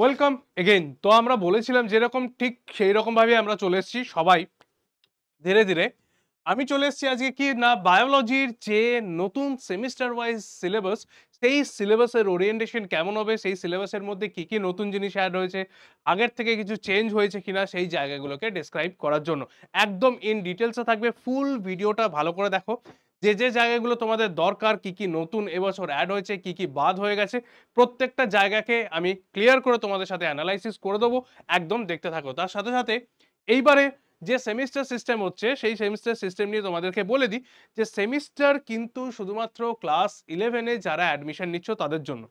Welcome again তো আমরা বলেছিলাম যেরকম ঠিক সেই রকমভাবে আমরা চলে এসেছি সবাই ধীরে ধীরে আমি চলে এসেছি আজকে কি না বায়োলজির যে নতুন সেমিস্টার ওয়াইজ সিলেবাস সেই সিলেবাসের ওরিয়েন্টেশন কেমন হবে সেই সিলেবাসের মধ্যে কি কি নতুন জিনিস অ্যাড হয়েছে আগের থেকে কিছু চেঞ্জ হয়েছে কিনা সেই জায়গাগুলোকে ডিসক্রাইব করার জন্য একদম ইন ডিটেলসে থাকবে ফুল ভিডিওটা ভালো করে দেখো যে যে জায়গাগুলো তোমাদের দরকার কি কি নতুন এবছর অ্যাড হয়েছে কি কি বাদ হয়ে গেছে প্রত্যেকটা জায়গাকে আমি ক্লিয়ার করে তোমাদের সাথে অ্যানালাইসিস করে দেবো একদম দেখতে থাকো তার সাথে সাথে এইবারে যে সেমিস্টার সিস্টেম হচ্ছে সেই সেমিস্টার সিস্টেম নিয়ে তোমাদেরকে বলে দিই যে সেমিস্টার কিন্তু শুধুমাত্র ক্লাস ইলেভেনে যারা অ্যাডমিশন নিচ্ছ তাদের জন্য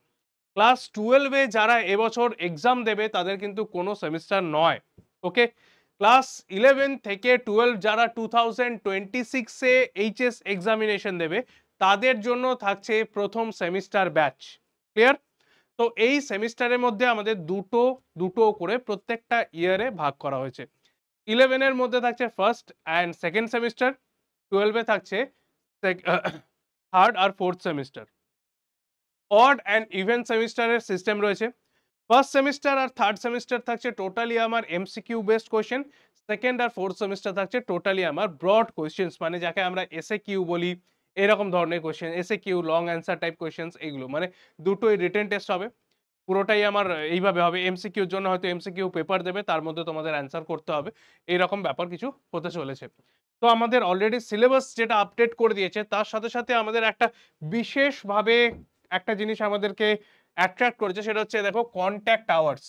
ক্লাস টুয়েলভে যারা এবছর এক্সাম দেবে তাদের কিন্তু কোনো সেমিস্টার নয় ওকে ক্লাস ইলেভেন থেকে টুয়েলভ যারা টু থাউজেন্ড টোয়েন্টি সিক্সে এইচএস এক্সামিনেশন দেবে তাদের জন্য থাকছে প্রথম সেমিস্টার ব্যাচ ক্লিয়ার তো এই সেমিস্টারের মধ্যে আমাদের দুটো দুটো করে প্রত্যেকটা ইয়ারে ভাগ করা হয়েছে ইলেভেনের মধ্যে থাকছে ফার্স্ট অ্যান্ড সেকেন্ড সেমিস্টার টুয়েলভে থাকছে থার্ড আর fourth semester odd and event সেমিস্টারের সিস্টেম রয়েছে ফার্স্ট সেমিস্টার আর থার্ড সেমিস্টার থাকছে টোটালি আমার এমসিকিউ বেসড কোয়েশ্চেন সেকেন্ড আর ফোর্থ সেমিস্টার থাকছে টোটালি আমার ব্রড কোয়েশ্চেন্স মানে যাকে আমরা এসএ কিউ বলি এরকম ধরনের question SA Q long answer type questions এগুলো মানে দুটোই রিটেন টেস্ট হবে পুরোটাই আমার এইভাবে হবে এমসিকিউর জন্য হয়তো এমসিকিউ পেপার দেবে তার মধ্যে তোমাদের অ্যান্সার করতে হবে এইরকম ব্যাপার কিছু হতে চলেছে তো আমাদের অলরেডি সিলেবাস যেটা আপডেট করে দিয়েছে তার সাথে সাথে আমাদের একটা বিশেষভাবে একটা জিনিস আমাদেরকে অ্যাট্রাক্ট করেছে সেটা হচ্ছে দেখো কন্ট্যাক্ট আওয়ার্স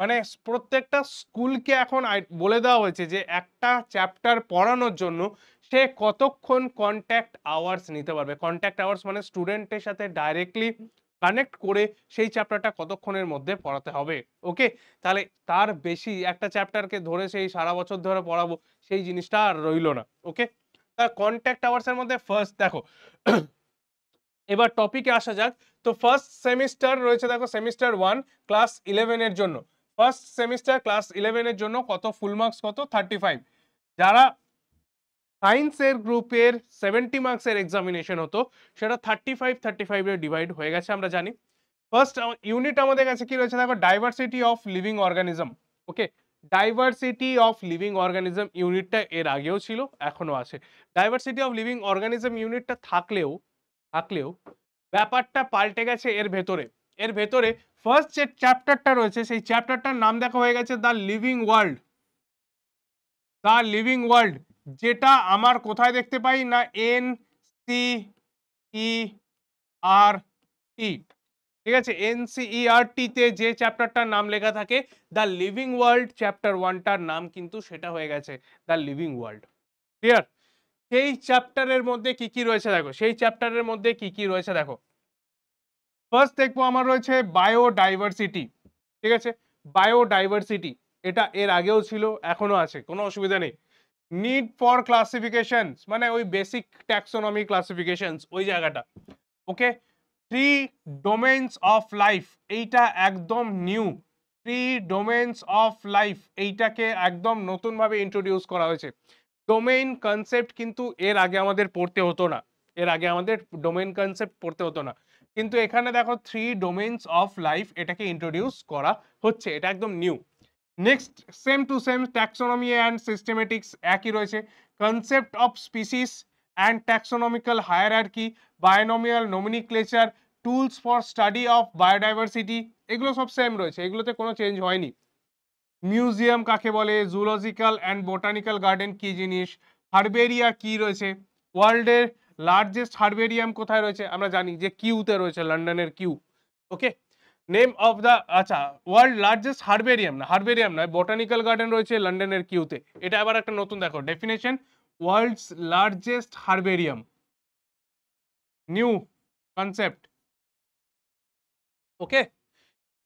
মানে প্রত্যেকটা স্কুলকে এখন বলে দেওয়া হয়েছে যে একটা চ্যাপ্টার পড়ানোর জন্য সে কতক্ষণ কন্ট্যাক্ট আওয়ার্স নিতে পারবে কন্ট্যাক্ট আওয়ার্স মানে স্টুডেন্টের সাথে ডাইরেক্টলি কানেক্ট করে সেই চ্যাপ্টারটা কতক্ষণের মধ্যে পড়াতে হবে ওকে তাহলে তার বেশি একটা চ্যাপ্টারকে ধরে সেই সারা বছর ধরে পড়াবো সেই জিনিসটা আর রইল না ওকে তার কন্ট্যাক্ট আওয়ার্সের মধ্যে ফার্স্ট দেখো এবার টপিকে আসা যাক তো ফার্স্ট সেমিস্টার রয়েছে দেখো সেমিস্টার ওয়ান ক্লাস ইলেভেনের জন্য ফার্স্ট সেমিস্টার ক্লাস ইলেভেনের জন্য কত ফুল মার্কস কত থার্টি ফাইভ যারা সায়েন্সের গ্রুপের সেভেন্টি মার্কসের এক্সামিনেশন হতো সেটা থার্টি ফাইভ থার্টি ফাইভে ডিভাইড হয়ে গেছে আমরা জানি ফার্স্ট ইউনিট আমাদের কাছে কি রয়েছে দেখো diversity of living organism okay diversity of living organism ইউনিটটা এর আগেও ছিল এখনও আছে ডাইভার্সিটি অফ লিভিং অর্গানিজম ইউনিটটা থাকলেও থাকলেও ব্যাপারটা পাল্টে গেছে এর ভেতরে এর ভেতরে ফার্স্ট যে চ্যাপ্টারটা রয়েছে সেই চ্যাপ্টারটার নাম দেখা হয়ে গেছে the living world the living world যেটা আমার কোথায় দেখতে পাই না এন সি ই আর টি ঠিক আছে এন সি আর টিতে যে চ্যাপ্টারটার নাম লেখা থাকে দ্য লিভিং ওয়ার্ল্ড চ্যাপ্টার ওয়ানটার নাম কিন্তু সেটা হয়ে গেছে দ্য লিভিং ওয়ার্ল্ড ক্লিয়ার সেই চ্যাপ্টারের মধ্যে কি কি রয়েছে দেখো সেই চ্যাপ্টারের মধ্যে কি কি রয়েছে দেখো ফার্স্ট দেখবো আমার রয়েছে বায়োডাইভার্সিটি ঠিক আছে বায়োডাইভার্সিটি এটা এর আগেও ছিল এখনও আছে কোনো অসুবিধা নেই নিড ফর ক্লাসিফিকেশনস মানে ওই বেসিক ট্যাক্সোনমি ক্লাসিফিকেশনস ওই জায়গাটা okay three domains of life এইটা একদম new three domains of life এইটাকে একদম নতুনভাবে ইন্ট্রোডিউস করা হয়েছে ডোমেইন কনসেপ্ট কিন্তু এর আগে আমাদের পড়তে হতো না এর আগে আমাদের ডোমেইন কনসেপ্ট পড়তে হতো না কিন্তু এখানে দেখো থ্রি ডোমেন্স অফ লাইফ এটাকে ইন্ট্রোডিউস করা হচ্ছে এটা একদম new next same to same taxonomy and systematics একই রয়েছে concept of species and taxonomical hierarchy binomial nomenclature tools for study of biodiversity এগুলো সব সেম রয়েছে এগুলোতে কোনো চেঞ্জ হয়নি মিউজিয়াম কাকে বলে জুলজিক্যাল অ্যান্ড বোটানিক্যাল গার্ডেন কী জিনিস হারবেরিয়া কী রয়েছে ওয়ার্ল্ডের লার্জেস্ট হার্বেরিয়াম কোথায় রয়েছে আমরা জানি যে কিউতে রয়েছে লন্ডনের Kew okay name of the আচ্ছা ওয়ার্ল্ড লার্জেস্ট হার্বেরিয়াম না হার্বেরিয়াম নয় বটানিক্যাল গার্ডেন রয়েছে লন্ডনের কিউতে এটা আবার একটা নতুন দেখো definition world's largest herbarium new concept okay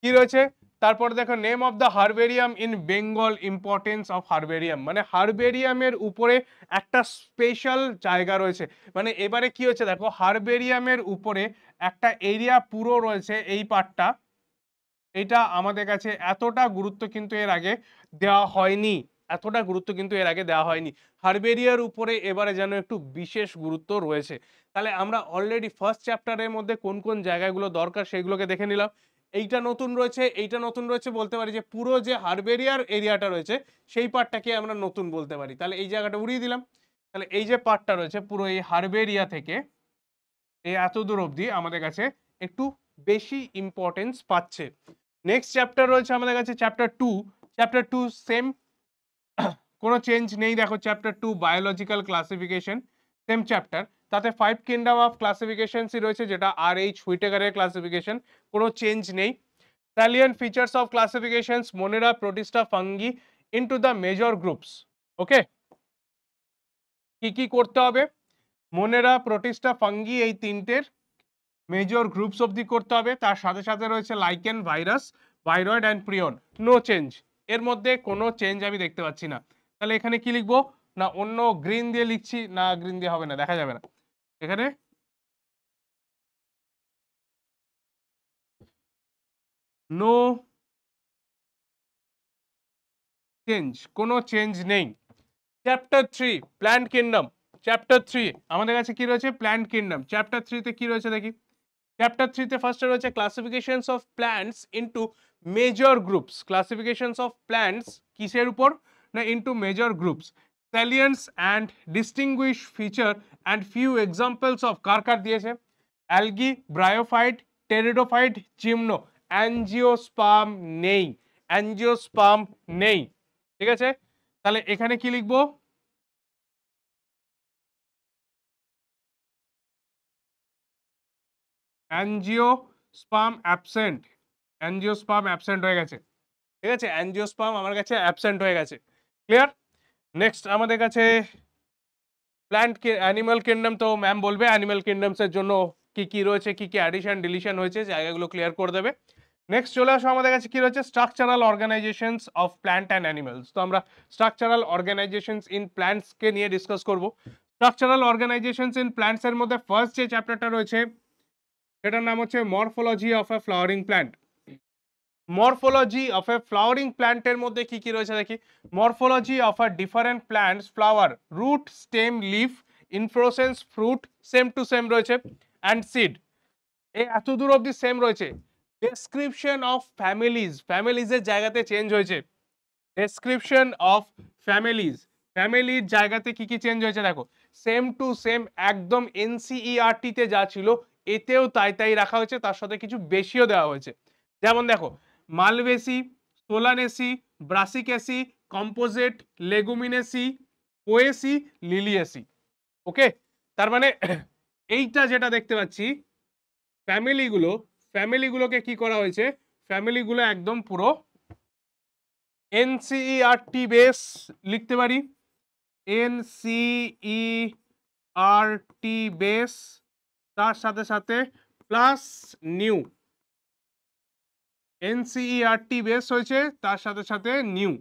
কি রয়েছে তারপর দেখো name of the herbarium in Bengal importance of herbarium মানে হারবেরিয়ামের উপরে একটা স্পেশাল জায়গা রয়েছে মানে এবারে কি হয়েছে দেখো হারবেরিয়ামের উপরে একটা এরিয়া পুরো রয়েছে এই পার্টটা এটা আমাদের কাছে এতটা গুরুত্ব কিন্তু এর আগে দেওয়া হয়নি এতটা গুরুত্ব কিন্তু এর আগে দেওয়া হয়নি হারবেরিয়ার উপরে এবারে যেন একটু বিশেষ গুরুত্ব রয়েছে তাহলে আমরা অলরেডি ফার্স্ট চ্যাপ্টারের মধ্যে কোন কোন জায়গাগুলো দরকার সেগুলোকে দেখে নিলাম এইটা নতুন রয়েছে এইটা নতুন রয়েছে বলতে পারি যে পুরো যে হারবেরিয়ার এরিয়াটা রয়েছে সেই পার্টটাকে আমরা নতুন বলতে পারি তাহলে এই জায়গাটা উড়িয়ে দিলাম তাহলে এই যে পার্টটা রয়েছে পুরো এই হারবেরিয়া থেকে এই এত দূর অবধি আমাদের কাছে একটু বেশি ইম্পর্টেন্স পাচ্ছে নেক্সট চ্যাপ্টার রয়েছে আমাদের কাছে chapter two chapter two same কোনো চেঞ্জ নেই দেখো chapter two biological classification same chapter তাতে ফাইভ কিংডম অফ ক্লাসিফিকেশনসই রয়েছে যেটা আর এইচ হুইটেগারের ক্লাসিফিকেশন কোনো চেঞ্জ নেই salient features of classifications Monera Protista fungi into the major groups okay কি কি করতে হবে মোনেরা প্রোটিস্টা ফাঙ্গি এই তিনটের মেজর গ্রুপস অবধি করতে হবে তার সাথে সাথে রয়েছে lichen virus viroid and prion no change এর মধ্যে কোনো চেঞ্জ আমি দেখতে পাচ্ছি না তাহলে এখানে কি লিখবো না অন্য গ্রিন দিয়ে লিখছি না গ্রিন দিয়ে হবে না দেখা যাবে না এখানে নো চেঞ্জ কোনো চেঞ্জ নেই chapter three plant kingdom chapter three আমাদের কাছে কি রয়েছে প্ল্যান্ট কিংডম চ্যাপ্টার থ্রিতে কি রয়েছে দেখি চ্যাপ্টার থ্রিতে ফার্স্টে রয়েছে classifications of plants into major groups classifications of plants কিসের উপর না into major groups salience and distinguished feature and few examples of কার কার দিয়েছে algae, bryophyte, pteridophyte, gymno, angiosperm নেই angiosperm নেই ঠিক আছে তাহলে এখানে কি লিখবো অ্যানজিওস্পাম অ্যাবসেন্ট অ্যানজিওস্পাম অ্যাবসেন্ট হয়ে গেছে ঠিক আছে অ্যানজিওস্পাম আমার কাছে অ্যাবসেন্ট হয়ে গেছে ক্লিয়ার নেক্সট আমাদের কাছে প্ল্যান্ট অ্যানিমাল কিংডম তো ম্যাম বলবে অ্যানিমাল কিংডমসের জন্য কি কি রয়েছে কি কি অ্যাডিশন ডিলিশন হয়েছে জায়গাগুলো ক্লিয়ার করে দেবে নেক্সট চলে আসো আমাদের কাছে কি রয়েছে structural organisations of plant and animals তো আমরা স্ট্রাকচারাল অর্গানাইজেশনস ইন প্ল্যান্টসকে নিয়ে ডিসকাস করব স্ট্রাকচারাল অর্গানাইজেশনস ইন প্ল্যান্টসের মধ্যে ফার্স্ট যে চ্যাপ্টারটা রয়েছে সেটার নাম হচ্ছে morphology of a flowering plant morphology of a flowering প্ল্যান্টের মধ্যে কি কি রয়েছে দেখি morphology of a different plants flower root stem leaf inflorescence fruit same to same রয়েছে অ্যান্ড সিড এ এত দূর অবধি সেম রয়েছে ডেসক্রিপশন অফ ফ্যামিলিজ ফ্যামিলিজের জায়গাতে চেঞ্জ হয়েছে ডেসক্রিপশন অফ ফ্যামিলিজ ফ্যামিলির জায়গাতে কি কি চেঞ্জ হয়েছে দেখো সেম টু সেম একদম এনসিইআরটিতে যা ছিল এতেও তাই তাই রাখা হয়েছে তার সাথে কিছু বেশিও দেওয়া হয়েছে যেমন দেখো মালবেসি সোলানেসি ব্রাসিকেসি কম্পোজেট লেগুমিনেসি ওয়েসি লিলিয়েসি ওকে তার মানে এইটা যেটা দেখতে পাচ্ছি ফ্যামিলিগুলো ফ্যামিলিগুলোকে কি করা হয়েছে ফ্যামিলিগুলো একদম পুরো এনসিইআরটি বেস লিখতে পারি এনসিইআরটি বেস তার সাথে সাথে plus new NCERT e base হয়েছে তার সাথে সাথে নিউ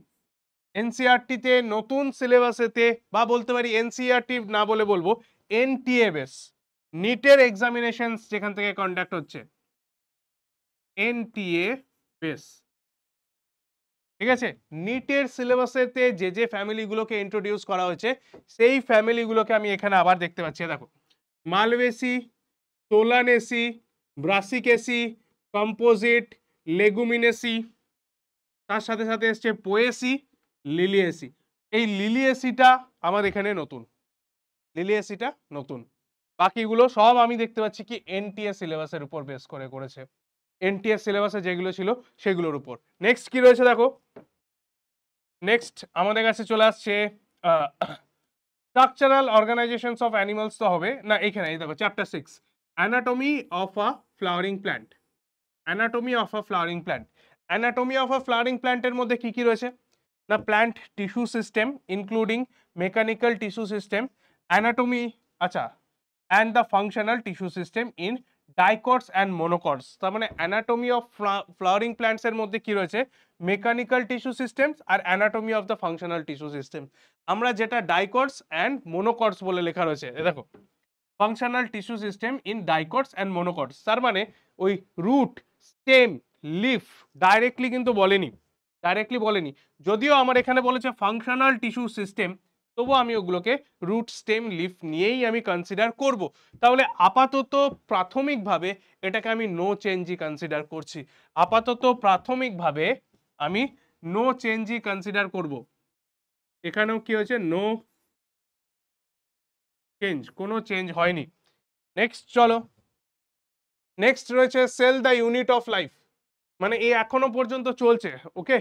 এনসিআরটিতে e নতুন সিলেবাসেতে বা বলতে পারি এনসিআরটি e না বলে বলবো এনটিএ বেস নিটের এক্সামিনেশন যেখান থেকে কন্ডাক্ট হচ্ছে এনটিএ বেস ঠিক আছে নিটের সিলেবাসেতে যে যে ফ্যামিলিগুলোকে ইন্ট্রোডিউস করা হয়েছে সেই ফ্যামিলিগুলোকে আমি এখানে আবার দেখতে পাচ্ছি দেখো মালবেসি তোলানেসি ব্রাসিকেসি কম্পোজিট লেগুমিনেসি তার সাথে সাথে এসছে পোয়েসি লিলিয়েসি এই লিলিয়েসিটা আমার এখানে নতুন লিলিয়েসিটা নতুন বাকিগুলো সব আমি দেখতে পাচ্ছি কি এনটিএস সিলেবাসের উপর বেস করে করেছে এনটিএস সিলেবাসে যেগুলো ছিল সেগুলোর উপর নেক্সট কি রয়েছে দেখো নেক্সট আমাদের কাছে চলে আসছে স্ট্রাকচারাল অর্গানাইজেশনস অফ অ্যানিমালস তো হবে না এখানে দেখো chapter six anatomy of a flowering plant anatomy of a flowering plant anatomy of a flowering প্ল্যান্টের মধ্যে কি কি রয়েছে না plant tissue system including mechanical tissue system anatomy আচ্ছা and the functional tissue system in dicots and monocots তার মানে anatomy of flowering প্ল্যান্টসের মধ্যে কী রয়েছে মেকানিক্যাল টিস্যু সিস্টেমস আর anatomy of the functional tissue system আমরা যেটা ডাইকটস অ্যান্ড মনোকটস বলে লেখা রয়েছে দেখো functional tissue system in dicots and monocots তার মানে ওই রুট স্টেম লিফ ডাইরেক্টলি কিন্তু বলেনি ডাইরেক্টলি বলেনি যদিও আমার এখানে বলেছে ফাংশনাল টিস্যু সিস্টেম তবু আমি ওগুলোকে রুট স্টেম লিফ নিয়েই আমি কনসিডার করব। তাহলে আপাতত প্রাথমিকভাবে এটাকে আমি নো চেঞ্জই কনসিডার করছি আপাতত প্রাথমিকভাবে আমি নো চেঞ্জই কনসিডার করব। এখানেও কি হয়েছে নো চেঞ্জ কোনো চেঞ্জ হয়নি নেক্সট চলো নেক্সট রয়েছে cell the unit of life মানে এ এখনো পর্যন্ত চলছে okay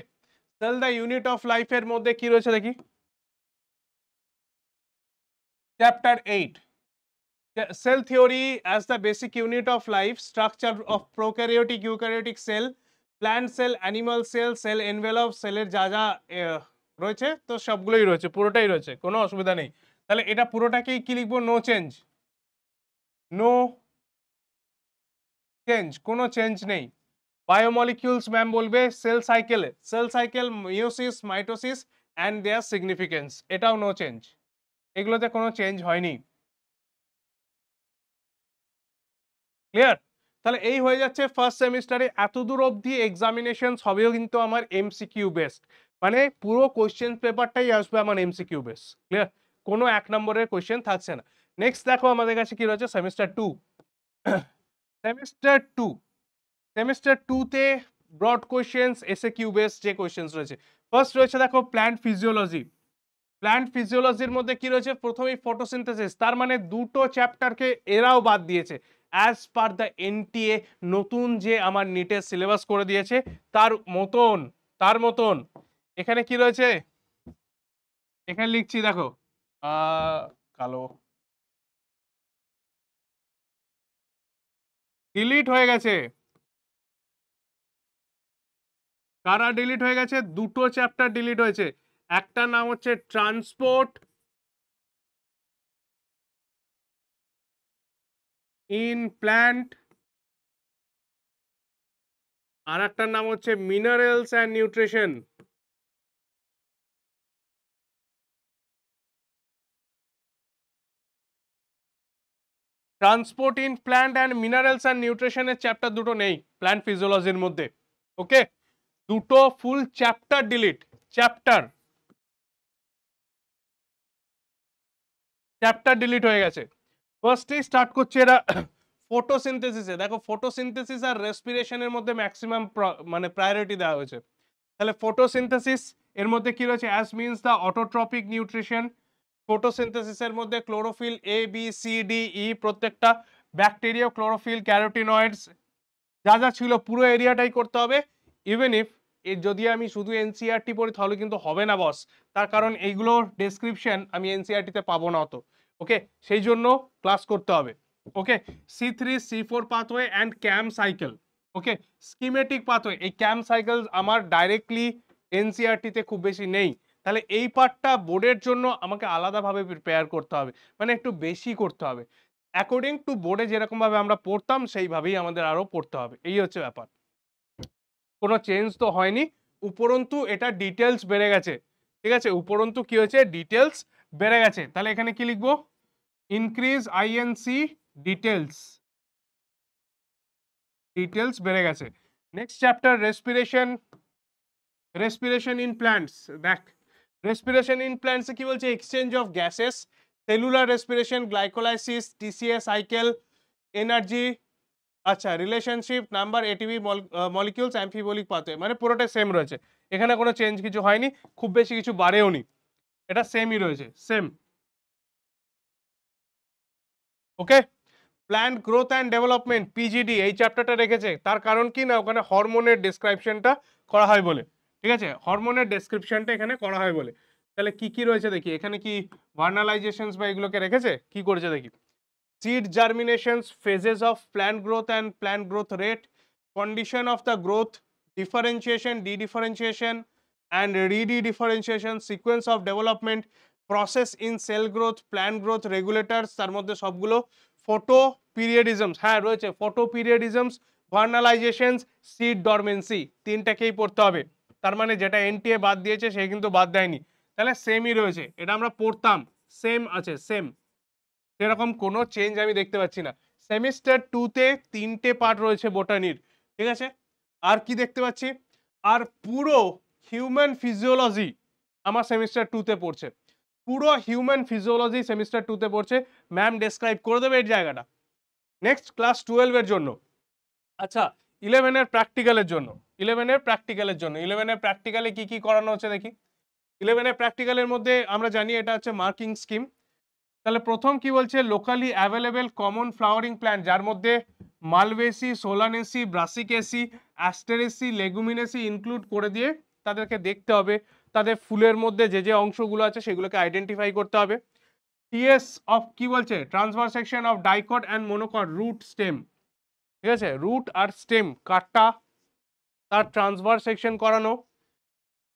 cell the unit of লাইফের মধ্যে কি রয়েছে দেখি chapter eight cell theory as the basic unit of life structure of prokaryotic eukaryotic cell plant cell animal cell cell envelope সেলের যা যা রয়েছে তো সবগুলোই রয়েছে পুরোটাই রয়েছে কোনো অসুবিধা নেই তাহলে এটা পুরোটাকেই কি লিখবো নো চেঞ্জ নো চেঞ্জ কোনো চেঞ্জ নেই বায়োমলিকিউলস ম্যাম বলবে সেল সাইকেলে cell cycle meiosis mitosis and their significance এটাও নো চেঞ্জ এগুলোতে কোনো চেঞ্জ হয়নি ক্লিয়ার তাহলে এই হয়ে যাচ্ছে ফার্স্ট সেমিস্টারে এতদূর অবধি এক্সামিনেশনস হবেও কিন্তু আমার এমসিকিউ বেসড মানে পুরো কোয়েশ্চেন পেপারটাই আসবে আমার এমসিকিউ বেস ক্লিয়ার কোনো এক নম্বরের কোয়েশ্চেন থাকছে না নেক্সট দেখো আমাদের কাছে কি রয়েছে semester two semester two semester টুতে broad questions SA Q best যে কোয়েশ্চেন্স রয়েছে ফার্স্ট রয়েছে দেখো প্ল্যান্ট ফিজিওলজি প্ল্যান্ট ফিজিওলজির মধ্যে কি রয়েছে প্রথমেই ফটোসিনথেসিস তার মানে দুটো চ্যাপ্টারকে এরাও বাদ দিয়েছে অ্যাজ পার দ্য এনটিএ নতুন যে আমার নিটের সিলেবাস করে দিয়েছে তার মতন তার মতন এখানে কি রয়েছে এখানে লিখছি দেখো কালো ডিলিট হয়ে গেছে কারা ডিলিট হয়ে গেছে দুটো চ্যাপ্টার ডিলিট হয়েছে একটা নাম হচ্ছে ট্রান্সপোর্ট ইন প্ল্যান্ট আর একটার নাম হচ্ছে minerals and nutrition transport in plant and minerals and নিউট্রিশনের চ্যাপ্টার দুটো নেই প্ল্যান্ট ফিজিওলজির মধ্যে ওকে দুটো full chapter delete chapter chapter delete হয়ে গেছে ফার্স্টেই স্টার্ট করছে এরা ফটোসিনথেসিসে দেখো ফটোসিনথেসিস আর রেসপিরেশনের মধ্যে ম্যাক্সিমাম মানে প্রায়োরিটি দেওয়া হয়েছে তাহলে ফটোসিনথেসিস এর মধ্যে কি রয়েছে as means the autotrophic nutrition ফটোসিনথেসিসের মধ্যে chlorophyll A B C D E প্রত্যেকটা ব্যাকটেরিয়া ক্লোরোফিল ক্যারোটিনয়েডস যা যা ছিল পুরো এরিয়াটাই করতে হবে ইভেন ইফ যদি আমি শুধু এনসিআরটি e পড়ি তাহলে কিন্তু হবে না বস তার কারণ এইগুলোর ডেসক্রিপশন আমি এনসিআরটিতে e পাবো না অত ওকে সেই জন্য ক্লাস করতে হবে okay C three C four pathway and CAM cycle okay schematic pathway এই ক্যাম সাইকেল আমার ডাইরেক্টলি এনসিআরটিতে e খুব বেশি নেই তাহলে এই পার্টটা বোর্ডের জন্য আমাকে আলাদাভাবে প্রিপেয়ার করতে হবে মানে একটু বেশি করতে হবে অ্যাকর্ডিং টু বোর্ডে যেরকমভাবে আমরা পড়তাম সেইভাবেই আমাদের আরও পড়তে হবে এই হচ্ছে ব্যাপার কোনো চেঞ্জ তো হয়নি উপরন্তু এটা ডিটেলস বেড়ে গেছে ঠিক আছে উপরন্তু কি হয়েছে ডিটেলস বেড়ে গেছে তাহলে এখানে কি লিখবো ইনক্রিজ আইএনসি ডিটেলস ডিটেলস বেড়ে গেছে next chapter respiration respiration in plants দেখ রেসপিরেশন ইন প্ল্যান্টসে কি বলছে exchange of gases cellular respiration glycolysis TCA cycle energy আচ্ছা relationship number ATP molecules amphibolic pathway মানে পুরোটা সেম রয়েছে এখানে কোনো চেঞ্জ কিছু হয়নি খুব বেশি কিছু বাড়েও নি এটা সেমই রয়েছে same okay plant growth and development PGD এই চ্যাপ্টারটা রেখেছে তার কারণ কি না ওখানে হরমোনের ডিসক্রাইপশনটা করা হয় বলে ঠিক আছে হরমোনের ডেসক্রিপশনটা এখানে করা হয় বলে তাহলে কি কি রয়েছে দেখি এখানে কি ভার্নালাইজেশন বা এগুলোকে রেখেছে কি করেছে দেখি seed germinations phases of plant growth and plant growth rate condition of the growth differentiation differentiation and redifferentiation sequence of development process in cell growth plant growth regulator তার মধ্যে সবগুলো ফটো পিরিয়ডিজমস হ্যাঁ রয়েছে photoperiodisms vernalisation seed dormancy তিনটাকেই পড়তে হবে তার মানে যেটা এনটিএ বাদ দিয়েছে সে কিন্তু বাদ দেয়নি তাহলে সেমই রয়েছে এটা আমরা পড়তাম সেম আছে সেম সেরকম কোনো চেঞ্জ আমি দেখতে পাচ্ছি না সেমিস্টার টুতে তিনটে পার্ট রয়েছে বোটানির ঠিক আছে আর কি দেখতে পাচ্ছি আর পুরো হিউম্যান ফিজিওলজি আমার সেমিস্টার টুতে পড়ছে পুরো হিউম্যান ফিজিওলজি সেমিস্টার টুতে পড়ছে ম্যাম ডেসক্রাইব করে দেবে এর জায়গাটা নেক্সট ক্লাস টুয়েলভের জন্য আচ্ছা ইলেভেনের প্র্যাকটিক্যালের জন্য ইলেভেনের প্র্যাকটিক্যালের জন্য ইলেভেনের প্র্যাকটিক্যালে কি কি করানো হচ্ছে দেখি ইলেভেনের প্র্যাকটিক্যালের মধ্যে আমরা জানি এটা হচ্ছে মার্কিং স্কিম তাহলে প্রথম কি বলছে locally available common flowering plant যার মধ্যে Malvaceae Solanaceae Brassicaceae Asteraceae Leguminosae include করে দিয়ে তাদেরকে দেখতে হবে তাদের ফুলের মধ্যে যে যে অংশগুলো আছে সেগুলোকে আইডেন্টিফাই করতে হবে টিএস অফ কি বলছে transfer section of dicot and monocot root stem ঠিক আছে রুট আর স্টেম কাটটা তার ট্রান্সভার সেকশন করানো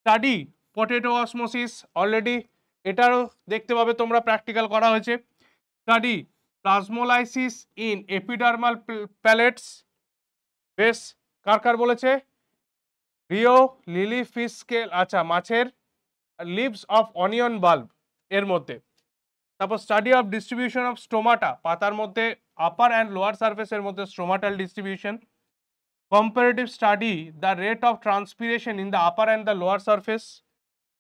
স্টাডি পটেটো অসমোসিস অলরেডি এটারও দেখতে পাবে তোমরা প্র্যাকটিক্যাল করা হয়েছে study plasmolysis in epidermal pellets বেশ কার কার বলেছে রিও লিলি ফিস স্কেল আচ্ছা মাছের লিভস অফ অনিয়ন বাল্ব এর মধ্যে study of distribution of stomata पतार मध्य अपार एंड लोअर सार्फेसर मध्य stomatal distribution comparative study the rate of transpiration in the upper and the lower surface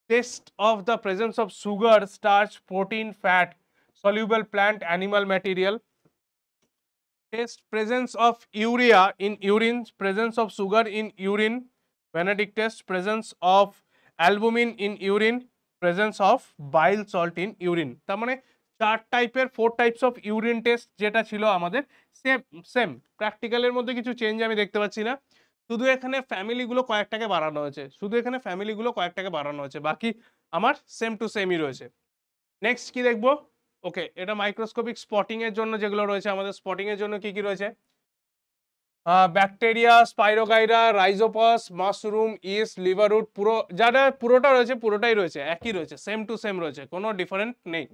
test of the presence of sugar starch protein fat soluble plant animal material test presence of urea in urine presence of sugar in urine Benedict test presence of albumin in urine presence of blood in urine तमें চার টাইপের four types of urine test যেটা ছিল আমাদের same same প্র্যাকটিক্যালের মধ্যে কিছু change আমি দেখতে পাচ্ছি না শুধু এখানে ফ্যামিলিগুলো কয়েকটাকে বাড়ানো হয়েছে শুধু এখানে ফ্যামিলিগুলো কয়েকটাকে বাড়ানো হয়েছে বাকি আমার সেম টু সেমই রয়েছে নেক্সট কি দেখব ওকে এটা মাইক্রোস্কোপিক স্পটিংয়ের জন্য যেগুলো রয়েছে আমাদের স্পটিংয়ের জন্য কি কি রয়েছে bacteria spirogyra rhizopus mushroom yeast liverwort পুরো যারা পুরোটা রয়েছে পুরোটাই রয়েছে একই রয়েছে সেম টু সেম রয়েছে কোনো ডিফারেন্ট নেই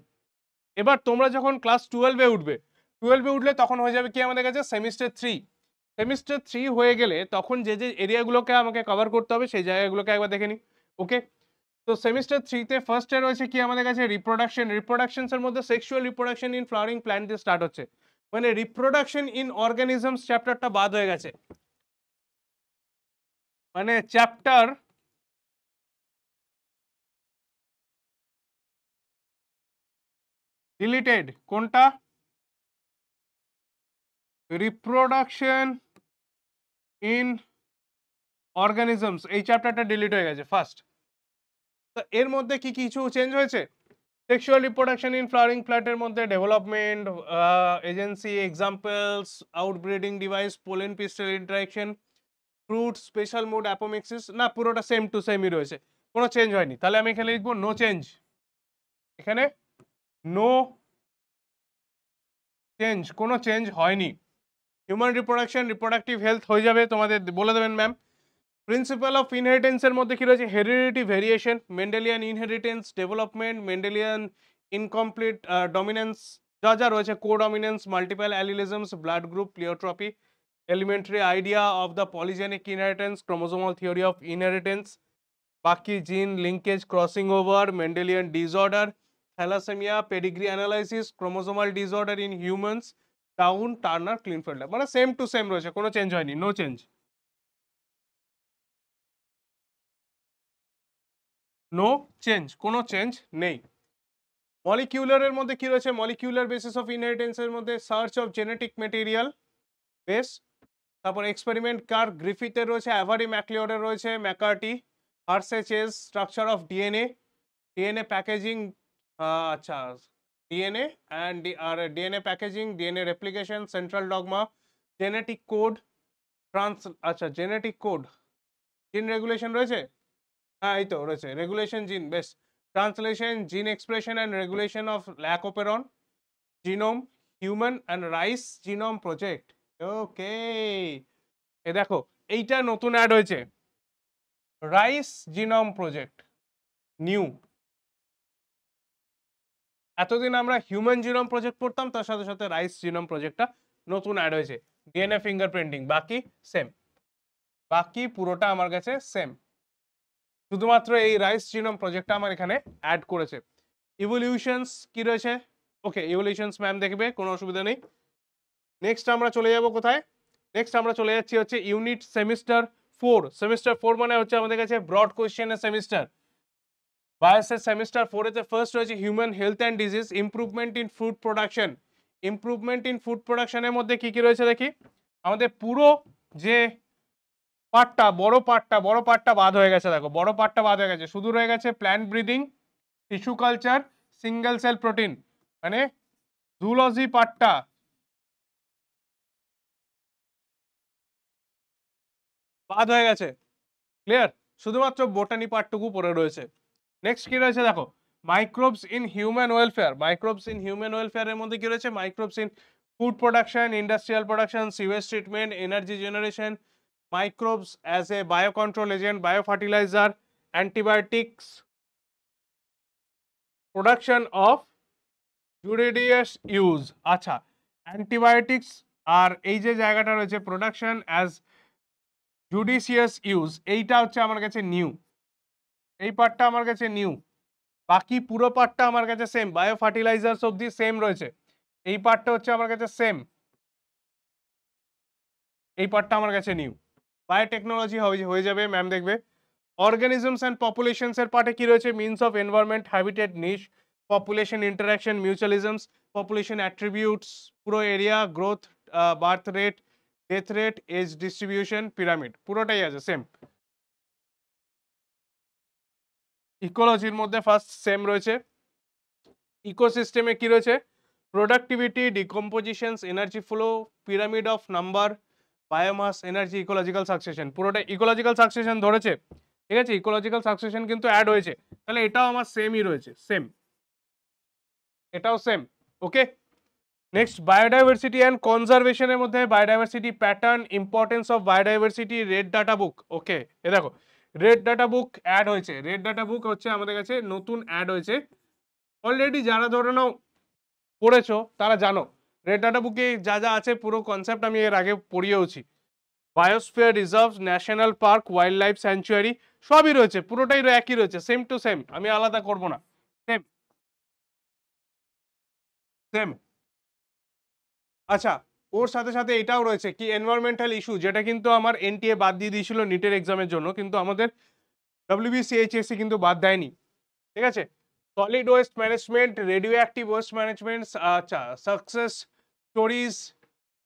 এবার তোমরা যখন ক্লাস টুয়েলভে উঠবে টুয়েলভে উঠলে তখন হয়ে যাবে কি আমাদের কাছে সেমিস্টার থ্রি সেমিস্টার থ্রি হয়ে গেলে তখন যে যে এরিয়াগুলোকে আমাকে কভার করতে হবে সেই জায়গাগুলোকে একবার দেখে নিই ওকে তো সেমিস্টার থ্রিতে ফার্স্টে রয়েছে কি আমাদের কাছে রিপ্রোডাকশন রিপ্রোডাকশনসের মধ্যে sexual reproduction in flowering plant দিয়ে স্টার্ট হচ্ছে মানে রিপ্রোডাকশন ইন অর্গানিজমস চ্যাপ্টারটা বাদ হয়ে গেছে মানে চ্যাপ্টার রিলেটেড কোনটা রিপ্রোডাকশন ইন অর্গানিজমস এই চ্যাপ্টারটা ডিলিট হয়ে গেছে ফার্স্ট তো এর মধ্যে কি কিছু চেঞ্জ হয়েছে সেক্সুয়াল রিপ্রোডাকশন ইন ফ্লাওয়ারিং ফ্ল্যাটের মধ্যে development agency examples outbreeding device pollen pistil interaction fruit special mode apomixis না পুরোটা সেম টু সেমই রয়েছে কোনো চেঞ্জ হয়নি তাহলে আমি এখানে লিখবো নো চেঞ্জ এখানে নো চেঞ্জ কোনো চেঞ্জ হয়নি হিউম্যান রিপ্রোডাকশন রিপ্রোডাক্টিভ হেলথ হয়ে যাবে তোমাদের বলে দেবেন ম্যাম প্রিন্সিপাল অফ ইনহেরিটেন্সের মধ্যে কী রয়েছে heredity variation Mendelian inheritance development Mendelian incomplete dominance যা যা রয়েছে codominance multiple allelisms blood group pleiotropy elementary idea of the polygenic inheritance chromosomal theory of inheritance বাকি gene linkage crossing over Mendelian disorder thalassemia pedigree analysis chromosomal disorder in humans Down Turner Klinefelter মানে same to same রয়েছে কোনো change হয়নি no change no change কোনো change নেই মলিকিউলারের মধ্যে কি রয়েছে মলিকিউলার বেসিস অফ ইনহেরিটেন্সের মধ্যে search of genetic material base তারপর এক্সপেরিমেন্ট কার গ্রিফিতের রয়েছে অ্যাভারি ম্যাকলিওডের রয়েছে McCarty Hershey Chase structure of DNA DNA packaging আচ্ছা DNA and the, our DNA packaging, DNA replication, central dogma, genetic code, trans আচ্ছা genetic code, gene regulation রয়েছে হ্যাঁ এই তো রয়েছে regulation gene বেশ translation, gene expression and regulation of lacoperon, genome, human and rice genome project. ওকে এ দেখো এইটা নতুন অ্যাড হয়েছে রাইস জিনোম প্রজেক্ট নিউ এতদিন আমরা হিউম্যান জিনোম প্রজেক্ট পড়তাম তার সাথে সাথে রাইস জিনোম প্রজেক্টটা নতুন অ্যাড হয়েছে ডিএনএ ফিঙ্গার প্রিন্টিং বাকি সেম বাকি পুরোটা আমার কাছে সেম শুধুমাত্র এই রাইস জিনোম প্রজেক্টটা আমার এখানে অ্যাড করেছে ইভলিউশনস কি রয়েছে ওকে ইভলিউশনস ম্যাম দেখবে কোনো অসুবিধা নেই নেক্সট আমরা চলে যাব কোথায় নেক্সট আমরা চলে যাচ্ছি হচ্ছে unit semester four semester four মানে হচ্ছে আমাদের কাছে ব্রড কোয়েশ্চেনের সেমিস্টার বায়োসের সেমিস্টার ফোরেতে ফার্স্ট রয়েছে human health and disease improvement in food production improvement in food প্রোডাকশনের মধ্যে কি কি রয়েছে দেখি আমাদের পুরো যে পার্টটা বড় পার্টটা বড় পার্টটা বাদ হয়ে গেছে দেখো বড় পার্টটা বাদ হয়ে গেছে শুধু রয়ে গেছে plant breeding tissue culture single cell protein মানে জুলজি পার্টটা বাদ হয়ে গেছে ক্লিয়ার শুধুমাত্র বোটানি পার্টটুকু পড়ে রয়েছে নেক্সট কি রয়েছে দেখো microbes in human welfare microbes in human ওয়েলফেয়ারের মধ্যে কি রয়েছে microbes in food production industrial production sewage treatment energy generation microbes as a biocontrol agent biofertiliser antibiotics production of judicious use আচ্ছা antibiotics আর এই যে জায়গাটা রয়েছে প্রোডাকশন অ্যাজ জুডিসিয়াস ইউজ এইটা হচ্ছে আমার কাছে নিউ এই পার্টটা আমার কাছে নিউ বাকি পুরো পার্টটা আমার কাছে সেম বায়ো ফার্টিলাইজার সবজি সেম রয়েছে এই পার্টটা হচ্ছে আমার কাছে সেম এই পার্টটা আমার কাছে নিউ বায়োটেকনোলজি হয়ে যাবে ম্যাম দেখবে অর্গানিজমস অ্যান্ড এর পার্টে কি রয়েছে means of environment habitat niche population interaction mutualisms population attributes পুরো area growth birth rate death rate age distribution pyramid পুরোটাই আছে সেম ইকোলজির মধ্যে ফার্স্ট সেম রয়েছে ইকোসিস্টেমে কি রয়েছে productivity decompositions energy flow pyramid of number biomass energy ecological succession পুরোটা ecological succession ধরেছে ঠিক আছে ইকোলজিক্যাল সাকসেশন কিন্তু অ্যাড হয়েছে তাহলে এটাও আমার সেমই রয়েছে সেম এটাও same okay next biodiversity and কনজারভেশনের মধ্যে biodiversity pattern importance of biodiversity red data book okay এ দেখো রেড ডাটা বুক অ্যাড হয়েছে রেড ডাটা বুক হচ্ছে আমাদের কাছে নতুন অ্যাড হয়েছে অলরেডি যারা ধরে নাও পড়েছো তারা জানো রেড ডাটা বুকে যা যা আছে পুরো কনসেপ্ট আমি এর আগে পড়িয়েওছি biosphere reserve national park wildlife sanctuary সবই রয়েছে পুরোটাই একই রয়েছে সেম টু সেম আমি আলাদা করব না সেম সেম আচ্ছা ওর সাথে সাথে এটাও রয়েছে কি এনভায়রনমেন্টাল ইস্যু যেটা কিন্তু আমার এনটিএ বাদ দিয়ে দিয়েছিল নিটের এক্সামের জন্য কিন্তু আমাদের ডব্লিউবিসিএইচএসসি e কিন্তু বাদ দেয়নি ঠিক আছে solid waste management radioactive waste management আচ্ছা success stories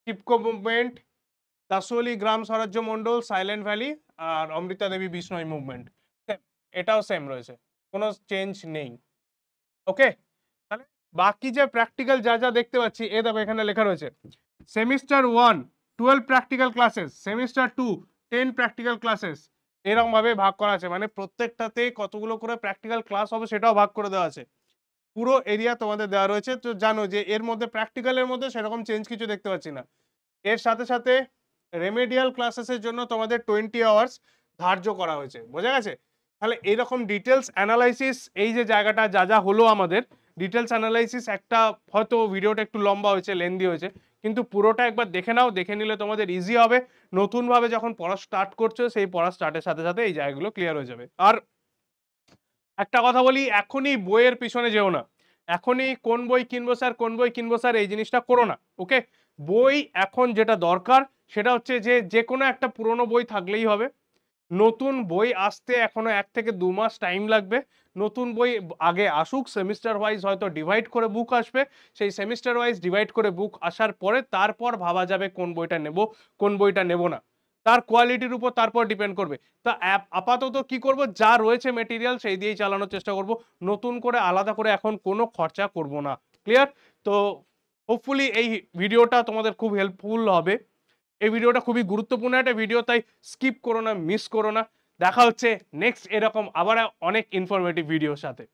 Chipko movement Dasholi Gram Swarajya Mandal Silent Valley আর অমৃতা দেবী বিষ্ণয় মুভমেন্ট সেম এটাও সেম রয়েছে কোনো চেঞ্জ নেই ওকে তাহলে বাকি যে প্র্যাকটিক্যাল যা যা দেখতে পাচ্ছি এ দেখো এখানে লেখা রয়েছে semester one twelve practical classes semester two ten practical classes এরকমভাবে ভাগ করা আছে মানে প্রত্যেকটাতে কতগুলো করে প্র্যাকটিক্যাল ক্লাস হবে সেটাও ভাগ করে দেওয়া আছে পুরো এরিয়া তোমাদের দেওয়া রয়েছে তো জানো যে এর মধ্যে প্র্যাকটিক্যালের মধ্যে সেরকম চেঞ্জ কিছু দেখতে পাচ্ছি না এর সাথে সাথে রেমেডিয়াল ক্লাসেসের জন্য তোমাদের টোয়েন্টি আওয়ার্স ধার্য করা হয়েছে বোঝা গেছে তাহলে এইরকম ডিটেলস অ্যানালাইসিস এই যে জায়গাটা যা যা হলো আমাদের ডিটেলস অ্যানালাইসিস একটা হয়তো ভিডিওটা একটু লম্বা হয়েছে লেন্দি হয়েছে কিন্তু পুরোটা একবার দেখে নাও দেখে নিলে তোমাদের ইজি হবে নতুনভাবে যখন পড়া স্টার্ট করছো সেই পড়া স্টার্টের সাথে সাথে এই জায়গাগুলো ক্লিয়ার হয়ে যাবে আর একটা কথা বলি এখনই বইয়ের পিছনে যেও না এখনই কোন বই কিনবো স্যার কোন বই কিনবো স্যার এই জিনিসটা করো না ওকে বই এখন যেটা দরকার সেটা হচ্ছে যে যে কোনো একটা পুরনো বই থাকলেই হবে নতুন বই আসতে এখনও এক থেকে দু মাস টাইম লাগবে নতুন বই আগে আসুক সেমিস্টার ওয়াইজ হয়তো ডিভাইড করে বুক আসবে সেই সেমিস্টার ওয়াইজ ডিভাইড করে বুক আসার পরে তারপর ভাবা যাবে কোন বইটা নেব কোন বইটা নেব না তার কোয়ালিটির উপর তারপর ডিপেন্ড করবে তা আপাতত কি করব যা রয়েছে মেটেরিয়াল সেই দিয়েই চালানোর চেষ্টা করব নতুন করে আলাদা করে এখন কোনো খরচা করব না ক্লিয়ার তো হোপফুলি এই ভিডিওটা তোমাদের খুব হেল্পফুল হবে এই ভিডিওটা খুবই গুরুত্বপূর্ণ একটা ভিডিও তাই স্কিপ করো না মিস করো না দেখা হচ্ছে নেক্সট এরকম আবার অনেক ইনফরমেটিভ ভিডিওর সাথে